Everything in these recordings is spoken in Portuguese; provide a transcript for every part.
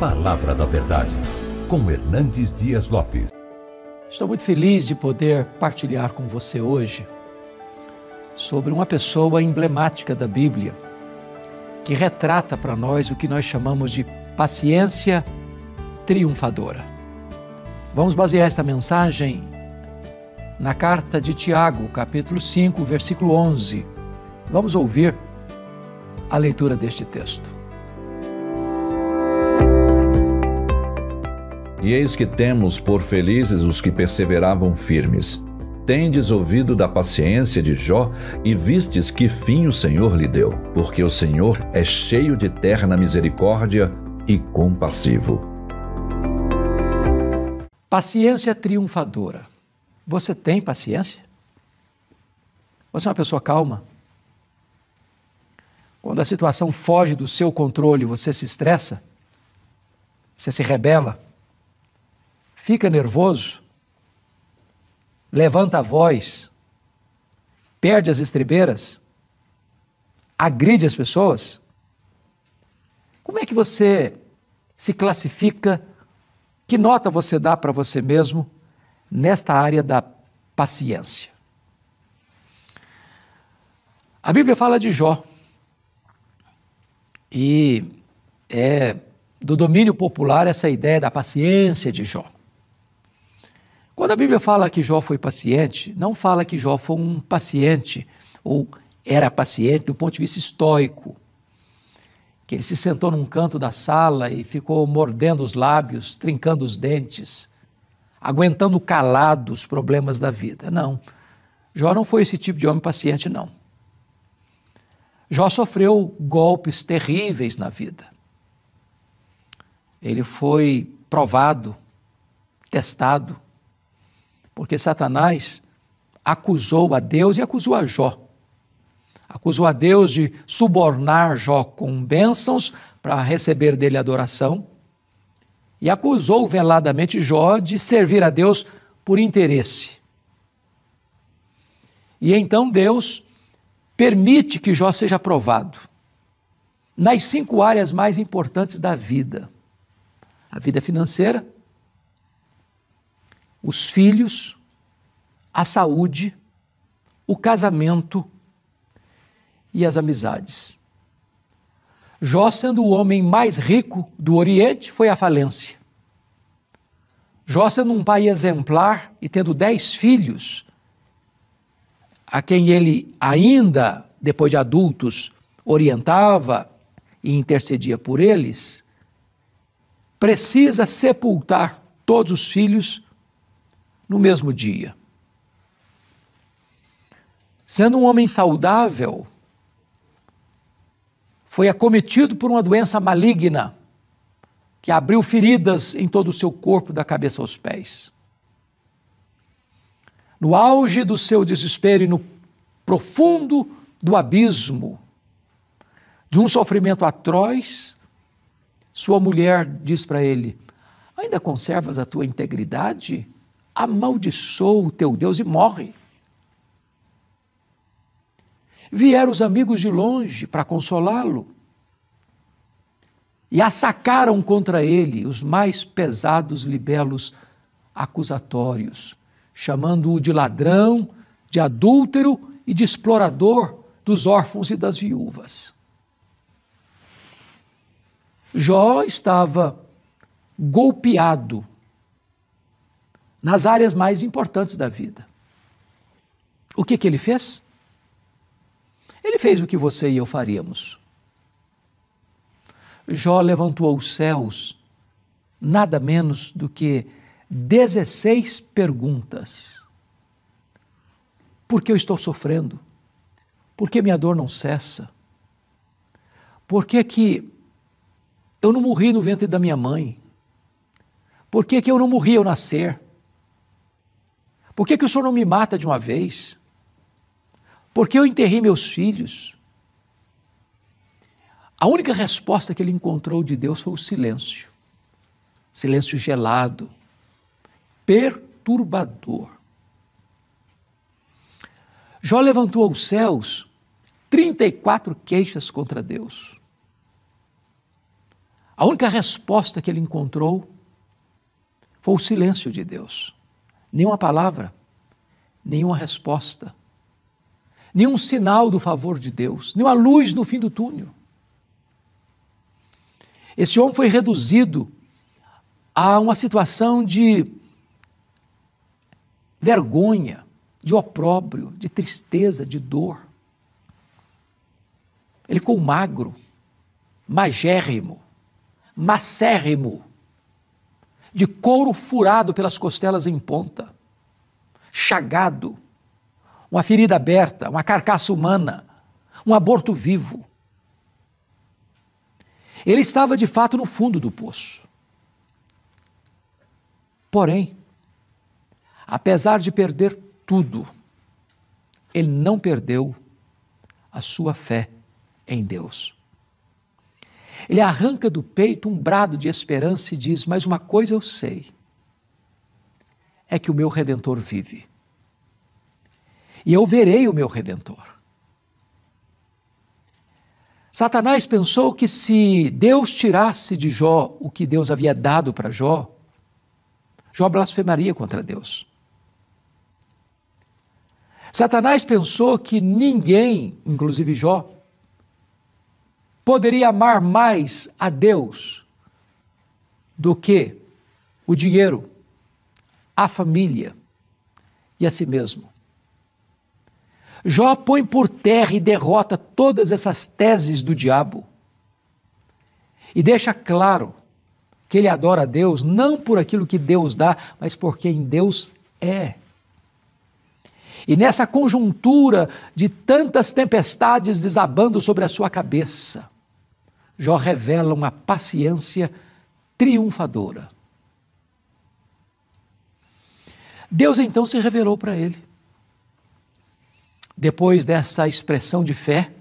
Palavra da Verdade, com Hernandes Dias Lopes. Estou muito feliz de poder partilhar com você hoje sobre uma pessoa emblemática da Bíblia que retrata para nós o que nós chamamos de paciência triunfadora. Vamos basear esta mensagem na carta de Tiago, capítulo 5, versículo 11. Vamos ouvir a leitura deste texto. E eis que temos por felizes os que perseveravam firmes. Tendes ouvido da paciência de Jó e vistes que fim o Senhor lhe deu, porque o Senhor é cheio de terna misericórdia e compassivo. Paciência triunfadora. Você tem paciência? Você é uma pessoa calma? Quando a situação foge do seu controle, você se estressa? Você se rebela? fica nervoso, levanta a voz, perde as estribeiras, agride as pessoas? Como é que você se classifica? Que nota você dá para você mesmo nesta área da paciência? A Bíblia fala de Jó e é do domínio popular essa ideia da paciência de Jó. Quando a Bíblia fala que Jó foi paciente, não fala que Jó foi um paciente ou era paciente do ponto de vista estoico, que ele se sentou num canto da sala e ficou mordendo os lábios, trincando os dentes, aguentando calado os problemas da vida. Não. Jó não foi esse tipo de homem paciente, não. Jó sofreu golpes terríveis na vida. Ele foi provado, testado, porque Satanás acusou a Deus e acusou a Jó. Acusou a Deus de subornar Jó com bênçãos para receber dele adoração. E acusou veladamente Jó de servir a Deus por interesse. E então Deus permite que Jó seja aprovado nas cinco áreas mais importantes da vida: a vida financeira, os filhos, a saúde, o casamento e as amizades. Jó, sendo o homem mais rico do Oriente, foi à falência. Jó, sendo um pai exemplar e tendo dez filhos, a quem ele ainda, depois de adultos, orientava e intercedia por eles, precisa sepultar todos os filhos no mesmo dia sendo um homem saudável, foi acometido por uma doença maligna que abriu feridas em todo o seu corpo, da cabeça aos pés. No auge do seu desespero e no profundo do abismo, de um sofrimento atroz, sua mulher diz para ele: Ainda conservas a tua integridade? Amaldiçoa o teu Deus e morre. Vieram os amigos de longe para consolá-lo e assacaram contra ele os mais pesados libelos acusatórios, chamando-o de ladrão, de adúltero e de explorador dos órfãos e das viúvas. Jó estava golpeado nas áreas mais importantes da vida. O que, que ele fez? Ele fez o que você e eu faríamos. Jó levantou os céus nada menos do que 16 perguntas. Por que eu estou sofrendo? Por que minha dor não cessa? Por que, que eu não morri no ventre da minha mãe? Por que, que eu não morri ao nascer? Por que, que o Senhor não me mata de uma vez? Porque eu enterrei meus filhos. A única resposta que ele encontrou de Deus foi o silêncio. Silêncio gelado, perturbador. Jó levantou aos céus 34 queixas contra Deus. A única resposta que ele encontrou foi o silêncio de Deus. Nenhuma palavra, nenhuma resposta, nenhum sinal do favor de Deus, nenhuma luz no fim do túnel. Esse homem foi reduzido a uma situação de vergonha, de opróbrio, de tristeza, de dor. Ele ficou magro, magérrimo, macérrimo, de couro furado pelas costelas em ponta, chagado uma ferida aberta, uma carcaça humana, um aborto vivo. Ele estava de fato no fundo do poço. Porém, apesar de perder tudo, ele não perdeu a sua fé em Deus. Ele arranca do peito um brado de esperança e diz: Mas uma coisa eu sei, é que o meu redentor vive e eu verei o meu redentor. Satanás pensou que se Deus tirasse de Jó o que Deus havia dado para Jó, Jó blasfemaria contra Deus. Satanás pensou que ninguém, inclusive Jó, poderia amar mais a Deus do que o dinheiro, a família e a si mesmo. Jó põe por terra e derrota todas essas teses do diabo. E deixa claro que ele adora a Deus não por aquilo que Deus dá, mas por quem Deus é. E nessa conjuntura de tantas tempestades desabando sobre a sua cabeça, Jó revela uma paciência triunfadora. Deus então se revelou para ele. Depois dessa expressão de fé,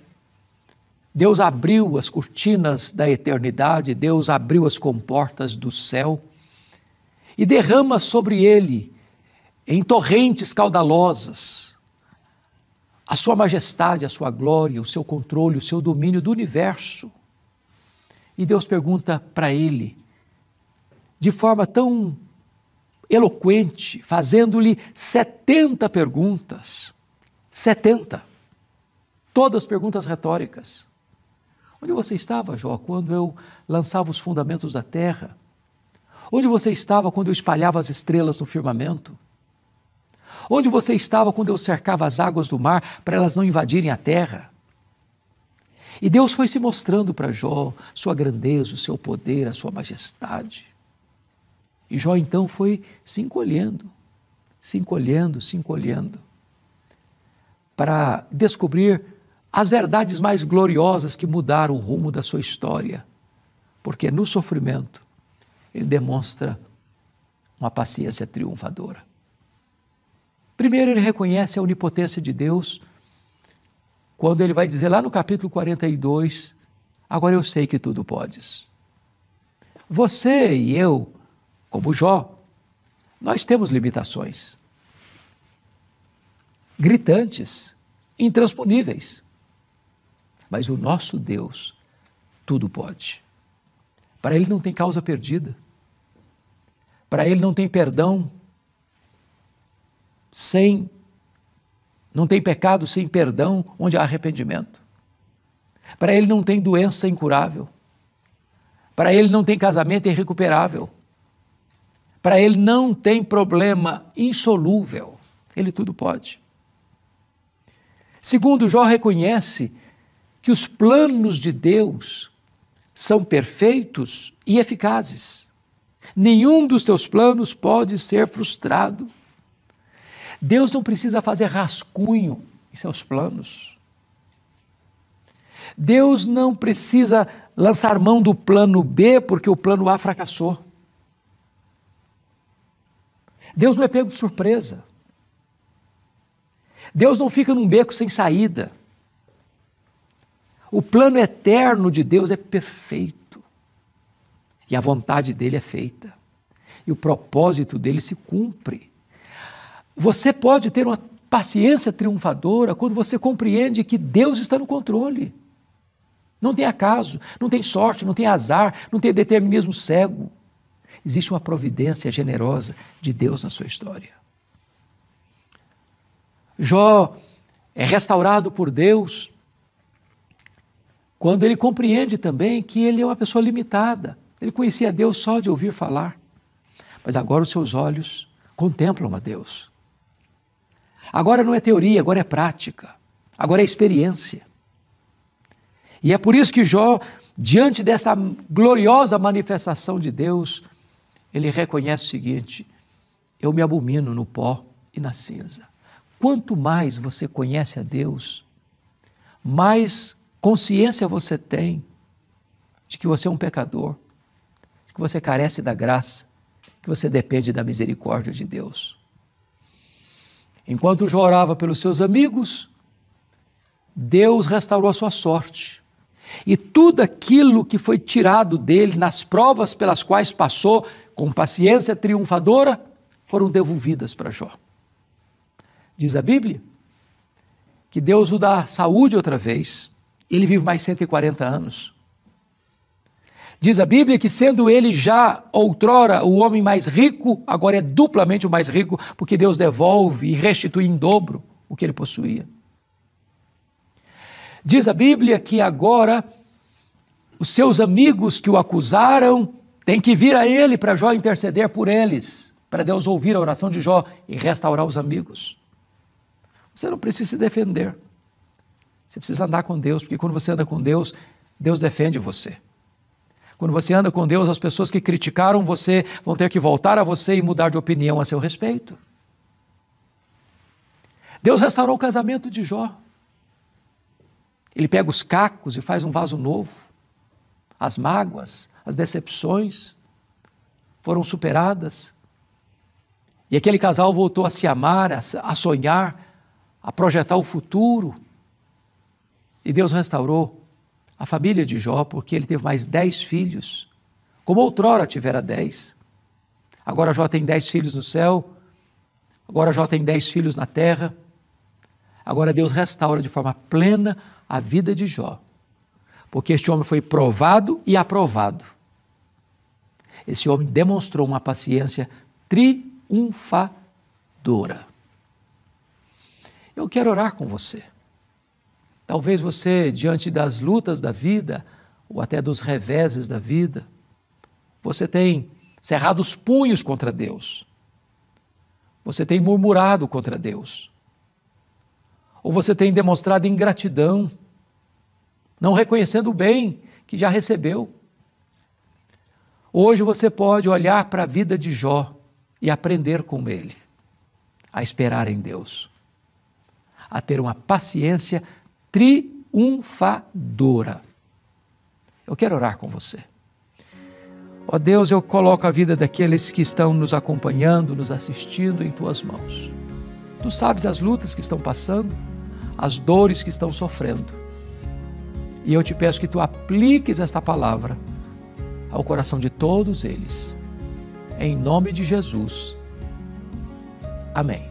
Deus abriu as cortinas da eternidade, Deus abriu as comportas do céu e derrama sobre ele, em torrentes caudalosas, a sua majestade, a sua glória, o seu controle, o seu domínio do universo. E Deus pergunta para ele, de forma tão eloquente, fazendo-lhe 70 perguntas. 70. Todas perguntas retóricas. Onde você estava, Jó, quando eu lançava os fundamentos da terra? Onde você estava quando eu espalhava as estrelas no firmamento? Onde você estava quando eu cercava as águas do mar para elas não invadirem a terra? E Deus foi se mostrando para Jó sua grandeza, o seu poder, a sua majestade. E Jó então foi se encolhendo, se encolhendo, se encolhendo para descobrir as verdades mais gloriosas que mudaram o rumo da sua história. Porque no sofrimento ele demonstra uma paciência triunfadora. Primeiro, ele reconhece a onipotência de Deus quando ele vai dizer lá no capítulo 42: Agora eu sei que tudo podes. Você e eu, como Jó, nós temos limitações gritantes intransponíveis. Mas o nosso Deus tudo pode. Para Ele não tem causa perdida. Para Ele não tem perdão sem. Não tem pecado sem perdão onde há arrependimento. Para Ele não tem doença incurável. Para Ele não tem casamento irrecuperável. Para Ele não tem problema insolúvel. Ele tudo pode. Segundo, Jó reconhece que os planos de Deus são perfeitos e eficazes. Nenhum dos teus planos pode ser frustrado. Deus não precisa fazer rascunho em seus planos. Deus não precisa lançar mão do plano B porque o plano A fracassou. Deus não é pego de surpresa. Deus não fica num beco sem saída. O plano eterno de Deus é perfeito. E a vontade dele é feita. E o propósito dele se cumpre. Você pode ter uma paciência triunfadora quando você compreende que Deus está no controle. Não tem acaso, não tem sorte, não tem azar, não tem determinismo cego. Existe uma providência generosa de Deus na sua história. Jó é restaurado por Deus quando ele compreende também que ele é uma pessoa limitada. Ele conhecia Deus só de ouvir falar, mas agora os seus olhos contemplam a Deus. Agora não é teoria, agora é prática, agora é experiência. E é por isso que Jó, diante dessa gloriosa manifestação de Deus, ele reconhece o seguinte: eu me abomino no pó e na cinza. Quanto mais você conhece a Deus, mais consciência você tem de que você é um pecador, de que você carece da graça, que você depende da misericórdia de Deus. Enquanto Jó orava pelos seus amigos, Deus restaurou a sua sorte. E tudo aquilo que foi tirado dele nas provas pelas quais passou, com paciência triunfadora, foram devolvidas para Jó diz a Bíblia, que Deus o dá saúde outra vez. Ele vive mais 140 anos. Diz a Bíblia que, sendo ele já outrora o homem mais rico, agora é duplamente o mais rico, porque Deus devolve e restitui em dobro o que ele possuía. Diz a Bíblia que agora os seus amigos que o acusaram têm que vir a ele para Jó interceder por eles, para Deus ouvir a oração de Jó e restaurar os amigos. Você não precisa se defender. Você precisa andar com Deus, porque quando você anda com Deus, Deus defende você. Quando você anda com Deus, as pessoas que criticaram você vão ter que voltar a você e mudar de opinião a seu respeito. Deus restaurou o casamento de Jó. Ele pega os cacos e faz um vaso novo. As mágoas, as decepções foram superadas. E aquele casal voltou a se amar, a sonhar, a projetar o futuro. E Deus restaurou a família de Jó, porque ele teve mais dez filhos, como outrora tivera dez. Agora Jó tem dez filhos no céu, agora Jó tem dez filhos na terra. Agora Deus restaura de forma plena a vida de Jó, porque este homem foi provado e aprovado. Esse homem demonstrou uma paciência triunfadora. Eu quero orar com você. Talvez você, diante das lutas da vida, ou até dos reveses da vida, você tem cerrado os punhos contra Deus. Você tem murmurado contra Deus. Ou você tem demonstrado ingratidão, não reconhecendo o bem que já recebeu. Hoje você pode olhar para a vida de Jó e aprender com ele a esperar em Deus a ter uma paciência triunfadora. Eu quero orar com você. Ó oh Deus, eu coloco a vida daqueles que estão nos acompanhando, nos assistindo em tuas mãos. Tu sabes as lutas que estão passando, as dores que estão sofrendo. E eu te peço que tu apliques esta palavra ao coração de todos eles. Em nome de Jesus. Amém.